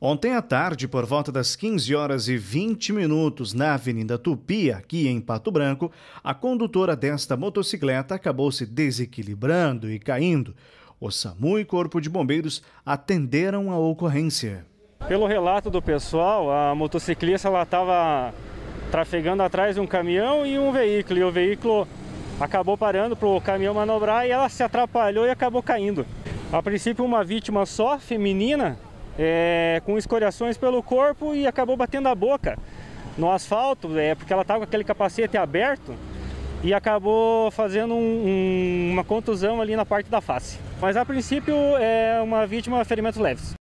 Ontem à tarde, por volta das 15 horas e 20 minutos, na Avenida Tupi, aqui em Pato Branco, a condutora desta motocicleta acabou se desequilibrando e caindo. O SAMU e Corpo de Bombeiros atenderam a ocorrência. Pelo relato do pessoal, a motociclista estava trafegando atrás de um caminhão e um veículo, e o veículo acabou parando para o caminhão manobrar e ela se atrapalhou e acabou caindo. A princípio, uma vítima só, feminina, é, com escoriações pelo corpo e acabou batendo a boca no asfalto, é, porque ela estava com aquele capacete aberto e acabou fazendo um, um, uma contusão ali na parte da face. Mas a princípio é uma vítima de ferimentos leves.